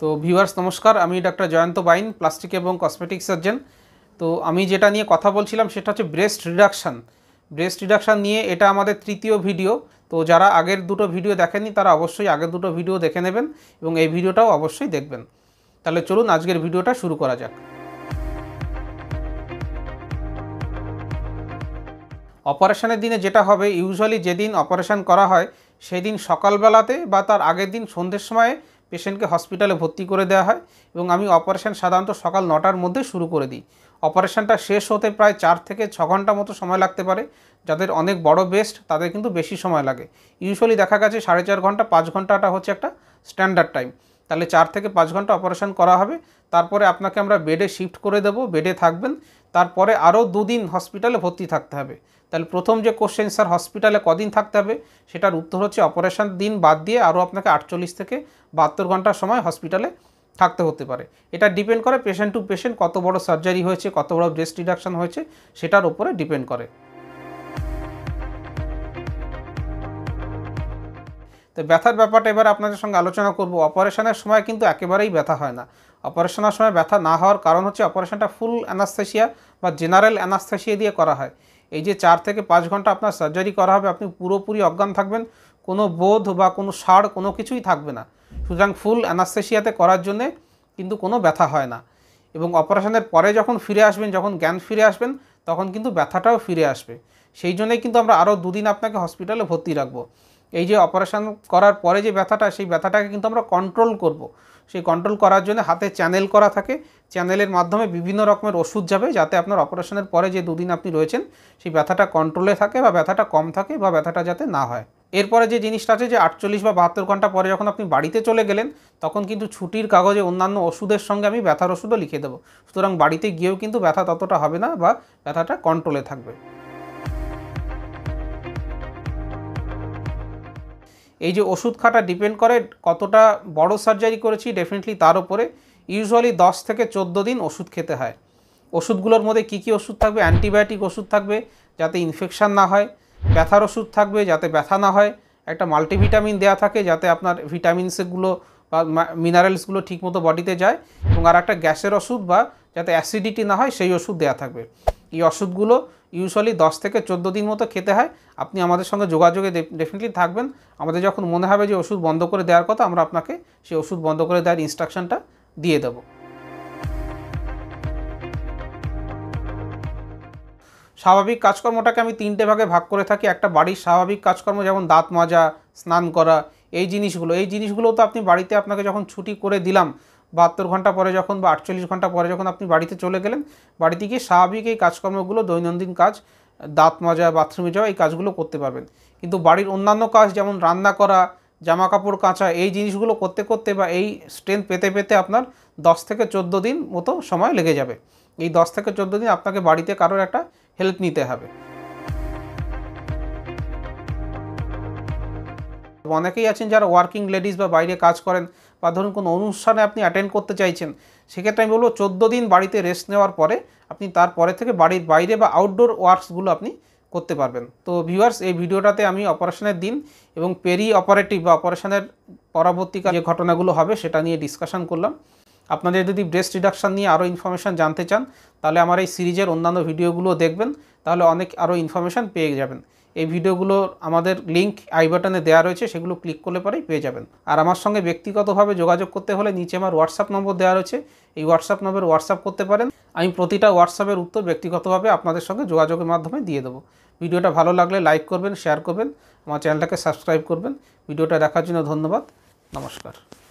তো ভিউয়ার্স নমস্কার আমি ডক্টর জয়ন্ত বাইন প্লাস্টিক এবং কসমেটিক সার্জন তো আমি যেটা নিয়ে কথা বলছিলাম সেটা হচ্ছে ব্রেস্ট রিডাকশান ব্রেস্ট রিডাকশান নিয়ে এটা আমাদের তৃতীয় ভিডিও তো যারা আগের দুটো ভিডিও দেখেনি তারা অবশ্যই আগের দুটো ভিডিও দেখে নেবেন এবং এই ভিডিওটাও অবশ্যই দেখবেন তাহলে চলুন আজকের ভিডিওটা শুরু করা যাক অপারেশনের দিনে যেটা হবে ইউজুয়ালি যেদিন অপারেশান করা হয় সেদিন সকালবেলাতে বা তার আগের দিন সন্ধ্যের সময় পেশেন্টকে হসপিটালে ভর্তি করে দেওয়া হয় এবং আমি অপারেশান সাধারণত সকাল নটার মধ্যে শুরু করে দিই অপারেশানটা শেষ হতে প্রায় চার থেকে ছ ঘন্টা মতো সময় লাগতে পারে যাদের অনেক বড় বেস্ট তাদের কিন্তু বেশি সময় লাগে ইউজুয়ালি দেখা গেছে সাড়ে চার ঘন্টা পাঁচ ঘন্টাটা হচ্ছে একটা স্ট্যান্ডার্ড টাইম তাহলে চার থেকে পাঁচ ঘন্টা অপারেশন করা হবে তারপরে আপনাকে আমরা বেডে শিফট করে দেব বেডে থাকবেন তারপরে আরও দুদিন হসপিটালে ভর্তি থাকতে হবে তাহলে প্রথম যে কোশ্চেন স্যার হসপিটালে কদিন থাকতে হবে সেটার উত্তর হচ্ছে অপারেশন দিন বাদ দিয়ে আরও আপনাকে আটচল্লিশ থেকে বাহাত্তর ঘন্টার সময় হসপিটালে থাকতে হতে পারে এটা ডিপেন্ড করে পেশেন্ট টু পেশেন্ট কত বড় সার্জারি হয়েছে কত বড় ব্রেস্ট রিডাকশান হয়েছে সেটার উপরে ডিপেন্ড করে তো ব্যথার ব্যাপারটা এবার আপনাদের সঙ্গে আলোচনা করব অপারেশনের সময় কিন্তু একেবারেই ব্যথা হয় না অপারেশনের সময় ব্যথা না হওয়ার কারণ হচ্ছে অপারেশনটা ফুল অ্যানাস্থেশিয়া বা জেনারেল অ্যানাস্থেশিয়া দিয়ে করা হয় এই যে চার থেকে পাঁচ ঘন্টা আপনার সার্জারি করা হবে আপনি পুরোপুরি অজ্ঞান থাকবেন কোনো বোধ বা কোনো সার কোনো কিছুই থাকবে না সুতরাং ফুল অ্যানাস্থেশিয়াতে করার জন্যে কিন্তু কোনো ব্যথা হয় না এবং অপারেশনের পরে যখন ফিরে আসবেন যখন জ্ঞান ফিরে আসবেন তখন কিন্তু ব্যথাটাও ফিরে আসবে সেই জন্যই কিন্তু আমরা আরও দুদিন আপনাকে হসপিটালে ভর্তি রাখবো এই যে অপারেশান করার পরে যে ব্যথাটা সেই ব্যথাটাকে কিন্তু আমরা কন্ট্রোল করব। সেই কন্ট্রোল করার জন্য হাতে চ্যানেল করা থাকে চ্যানেলের মাধ্যমে বিভিন্ন রকমের ওষুধ যাবে যাতে আপনার অপারেশনের পরে যে দুদিন আপনি রয়েছেন সেই ব্যথাটা কন্ট্রোলে থাকে বা ব্যথাটা কম থাকে বা ব্যথাটা যাতে না হয় এরপরে যে জিনিসটা আছে যে আটচল্লিশ বা বাহাত্তর ঘন্টা পরে যখন আপনি বাড়িতে চলে গেলেন তখন কিন্তু ছুটির কাগজে অন্যান্য ওষুধের সঙ্গে আমি ব্যথার ওষুধও লিখে দেবো সুতরাং বাড়িতে গিয়েও কিন্তু ব্যথা ততটা হবে না বা ব্যথাটা কন্ট্রোলে থাকবে এই যে ওষুধ খাটা ডিপেন্ড করে কতটা বড় সার্জারি করেছি ডেফিনেটলি তার উপরে ইউজুয়ালি দশ থেকে চোদ্দো দিন ওষুধ খেতে হয় ওষুধগুলোর মধ্যে কি কি ওষুধ থাকবে অ্যান্টিবায়োটিক ওষুধ থাকবে যাতে ইনফেকশান না হয় ব্যথার ওষুধ থাকবে যাতে ব্যথা না হয় একটা মাল্টিভিটামিন দেওয়া থাকে যাতে আপনার ভিটামিনসগুলো বা মিনারেলসগুলো ঠিকমতো বডিতে যায় এবং আর একটা গ্যাসের ওষুধ বা যাতে অ্যাসিডিটি না হয় সেই ওষুধ দেওয়া থাকবে এই ওষুধগুলো ইউজুয়ালি দশ থেকে চোদ্দো দিন মতো খেতে হয় আপনি আমাদের সঙ্গে যোগাযোগে ডেফিনেটলি থাকবেন আমাদের যখন মনে হবে যে ওষুধ বন্ধ করে দেওয়ার কথা আমরা আপনাকে সেই ওষুধ বন্ধ করে দেওয়ার ইনস্ট্রাকশনটা দিয়ে দেবো স্বাভাবিক কাজকর্মটাকে আমি তিনটে ভাগে ভাগ করে থাকি একটা বাড়ির স্বাভাবিক কাজকর্ম যেমন দাঁত মাজা স্নান করা এই জিনিসগুলো এই জিনিসগুলো তো আপনি বাড়িতে আপনাকে যখন ছুটি করে দিলাম বাহাত্তর ঘন্টা পরে যখন বা আটচল্লিশ ঘন্টা পরে যখন আপনি বাড়িতে চলে গেলেন বাড়িতে গিয়ে স্বাভাবিক এই কাজকর্মগুলো দৈনন্দিন কাজ দাঁত মাজা বাথরুমে যাওয়া এই কাজগুলো করতে পারবেন কিন্তু বাড়ির অন্যান্য কাজ যেমন রান্না করা জামা কাপড় কাঁচা এই জিনিসগুলো করতে করতে বা এই স্ট্রেন্থ পেতে পেতে আপনার 10 থেকে চোদ্দ দিন মতো সময় লেগে যাবে এই 10 থেকে চোদ্দ দিন আপনাকে বাড়িতে কারোর একটা হেল্প নিতে হবে অনেকেই আছেন যারা ওয়ার্কিং লেডিস বা বাইরে কাজ করেন বা ধরুন কোনো অনুষ্ঠানে আপনি অ্যাটেন্ড করতে চাইছেন সেক্ষেত্রে আমি বলবো চোদ্দো দিন বাড়িতে রেস্ট নেওয়ার পরে আপনি তারপরে থেকে বাড়ির বাইরে বা আউটডোর ওয়ার্কসগুলো আপনি করতে পারবেন তো ভিউয়ার্স এই ভিডিওটাতে আমি অপারেশনের দিন এবং পেরি অপারেটিভ বা অপারেশনের পরবর্তীকাল যে ঘটনাগুলো হবে সেটা নিয়ে ডিসকাশন করলাম আপনাদের যদি ব্রেস্ট রিডাকশান নিয়ে আরও ইনফরমেশান জানতে চান তাহলে আমার এই সিরিজের অন্যান্য ভিডিওগুলো দেখবেন তাহলে অনেক আরও ইনফরমেশান পেয়ে যাবেন এই ভিডিওগুলো আমাদের লিঙ্ক আই বাটনে দেওয়া রয়েছে সেগুলো ক্লিক করলে পরেই পেয়ে যাবেন আর আমার সঙ্গে ব্যক্তিগতভাবে যোগাযোগ করতে হলে নিচে আমার হোয়াটসঅ্যাপ নম্বর দেওয়া রয়েছে এই হোয়াটসঅ্যাপ নম্বর হোয়াটসঅ্যাপ করতে পারেন আমি প্রতিটা হোয়াটসঅ্যাপের উত্তর ব্যক্তিগতভাবে আপনাদের সঙ্গে যোগাযোগের মাধ্যমে দিয়ে দেবো ভিডিওটা ভালো লাগলে লাইক করবেন শেয়ার করবেন আমার চ্যানেলটাকে সাবস্ক্রাইব করবেন ভিডিওটা দেখার জন্য ধন্যবাদ নমস্কার